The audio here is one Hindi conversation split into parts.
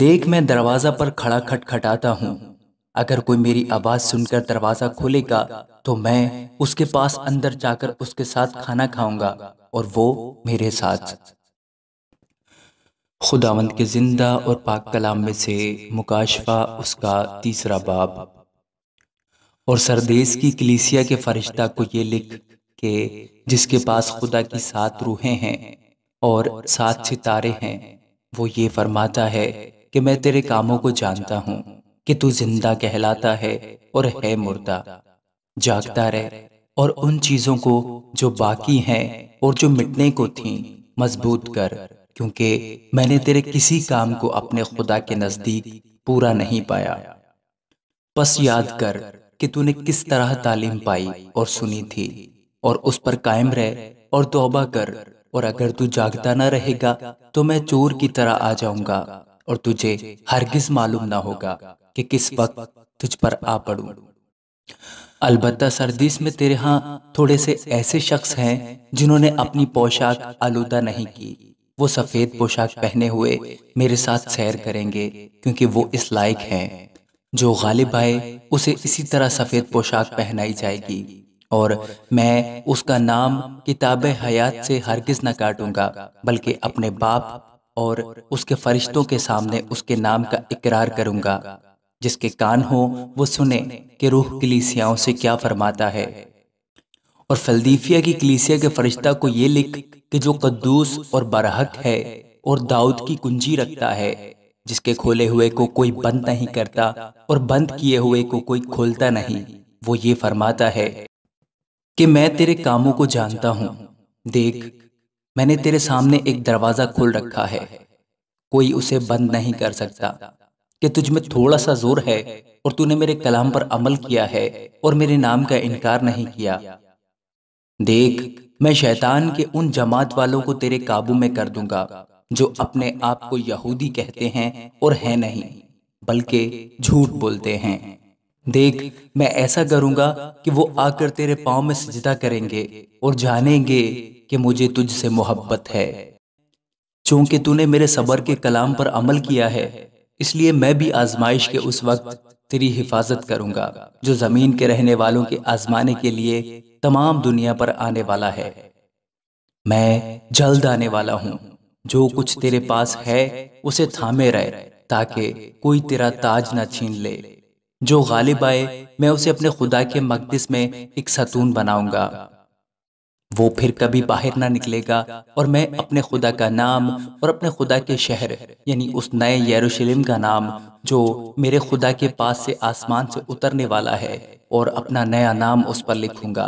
देख मैं दरवाज़ा पर खड़ा खटखटाता हूँ अगर कोई मेरी आवाज़ सुनकर दरवाज़ा खोलेगा तो मैं उसके पास अंदर जाकर उसके साथ खाना खाऊंगा और वो मेरे साथ खुदावंद के ज़िंदा और पाक कलाम में से मुकाशफा उसका तीसरा बाब और सरदेश की कलीसिया के फरिश्ता को ये लिख के जिसके पास खुदा की सात रूहें हैं और सात सितारे हैं वो ये फरमाता है कि मैं तेरे कामों को जानता हूँ कि तू जिंदा कहलाता है और है मुर्दा जागता रह और उन चीजों को जो बाकी हैं और जो मिटने को थीं मजबूत कर क्योंकि मैंने तेरे किसी काम को अपने खुदा के नज़दीक पूरा नहीं पाया बस याद कर कि तूने किस तरह तालीम पाई और सुनी थी और उस पर कायम रह और तोबा कर और अगर तू जागता ना रहेगा तो मैं चोर की तरह आ जाऊंगा और तुझे हरगिज मालूम ना होगा कि किस वक्त तुझ पर आ पड़ू अलबत् सर्दीस में तेरे यहाँ थोड़े से ऐसे शख्स हैं जिन्होंने अपनी पोशाक आलूदा नहीं की वो सफ़ेद पोशाक पहने हुए मेरे साथ सैर करेंगे क्योंकि वो इस लायक हैं जो गालिब आए उसे इसी तरह सफ़ेद पोशाक पहनाई जाएगी और मैं उसका नाम किताब हयात से हरगिज न काटूंगा बल्कि अपने बाप और उसके फरिश्तों के सामने उसके नाम का इकरार करूंगा जिसके कान हो वो सुने कि रूह कलीसियाओं से क्या फरमाता है और फलदीफिया की कलीसिया के फरिश्ता को ये लिख कि जो कद्दूस और बरहक है और दाऊद की कुंजी रखता है जिसके खोले हुए को कोई बंद नहीं करता और बंद किए हुए को कोई खोलता नहीं वो ये फरमाता है कि मैं तेरे कामों को जानता हूं देख मैंने तेरे सामने एक दरवाज़ा खोल रखा है कोई उसे बंद नहीं कर सकता कि तुझ में थोड़ा सा जोर है और तूने मेरे कलाम पर अमल किया है और मेरे नाम का इनकार नहीं किया देख मैं शैतान के उन जमात वालों को तेरे काबू में कर दूंगा जो अपने आप को यहूदी कहते हैं और है नहीं बल्कि झूठ बोलते हैं देख मैं ऐसा करूंगा कि वो आकर तेरे पाँव में सजदा करेंगे और जानेंगे कि मुझे तुझसे मोहब्बत है चूंकि तूने मेरे सबर के कलाम पर अमल किया है इसलिए मैं भी आजमाइश के उस वक्त तेरी हिफाजत करूंगा जो जमीन के रहने वालों के आजमाने के लिए तमाम दुनिया पर आने वाला है मैं जल्द आने वाला हूँ जो कुछ तेरे पास है उसे थामे रहे ताकि कोई तेरा ताज ना छीन ले जो गालिब आए मैं उसे अपने खुदा के मकदस में एक सतून बनाऊंगा वो फिर कभी बाहर ना निकलेगा और मैं अपने खुदा का नाम और अपने खुदा के शहर यानी उस नए यरूशलेम का नाम जो मेरे खुदा के पास से आसमान से उतरने वाला है और अपना नया नाम उस पर लिखूंगा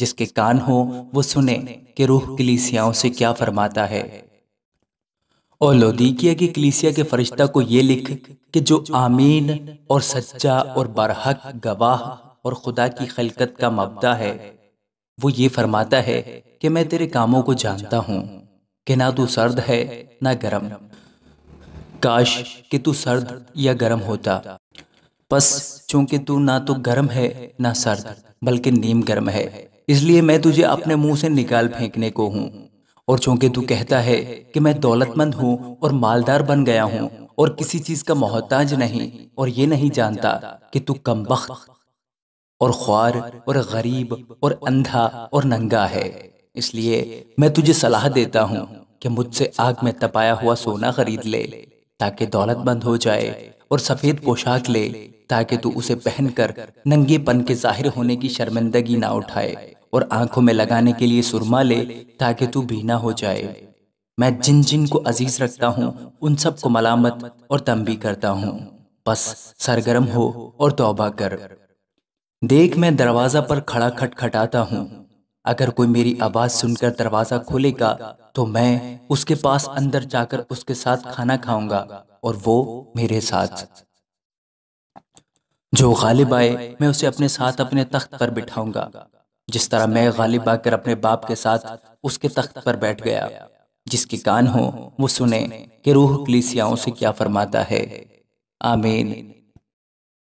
जिसके कान हो वो सुने कि रूह कलीसियाओं से क्या फरमाता है और लोदीकिया की कलीसिया के फरिश्ता को ये लिख कि जो आमीन और सच्चा और बरहक गवाह और खुदा की खलकत का मबदा है वो ये फरमाता है कि मैं तेरे कामों को जानता हूँ कि ना तू सर्द है ना गर्म काश कि तू सर्द या गर्म होता बस चूंकि तू ना तो गर्म है ना सर्द बल्कि नीम गर्म है इसलिए मैं तुझे अपने मुंह से निकाल फेंकने को हूँ और चूंकि तू कहता है कि मैं दौलतमंद हूँ और मालदार बन गया हूँ और किसी चीज का मोहताज नहीं और ये नहीं जानता कि तू कम और ख्वार और गरीब और अंधा और नंगा है इसलिए मैं तुझे सलाह देता हूँ कि मुझसे आग में तपाया हुआ सोना खरीद ले ताकि दौलतमंद हो जाए और सफेद पोशाक ले ताकि तू उसे पहनकर नंगेपन के जाहिर होने की शर्मिंदगी ना उठाए और आंखों में लगाने के लिए सुरमा ले ताकि तू भीना हो जाए मैं जिन जिन को अजीज रखता हूँ उन सब को मलामत और तंबी करता हूँ बस सरगर्म हो और तौबा कर देख मैं दरवाज़ा पर खड़ा खटखटाता हूँ अगर कोई मेरी आवाज़ सुनकर दरवाज़ा खोलेगा तो मैं उसके पास अंदर जाकर उसके साथ खाना खाऊंगा और वो मेरे साथ जो गालिब आए मैं उसे अपने साथ अपने तख्त पर बिठाऊंगा जिस तरह मैं गालिब आकर अपने बाप के साथ उसके तख्त पर बैठ गया जिसके कान हो वो सुने कि रूह कलीसियाओं से क्या फरमाता है आमीन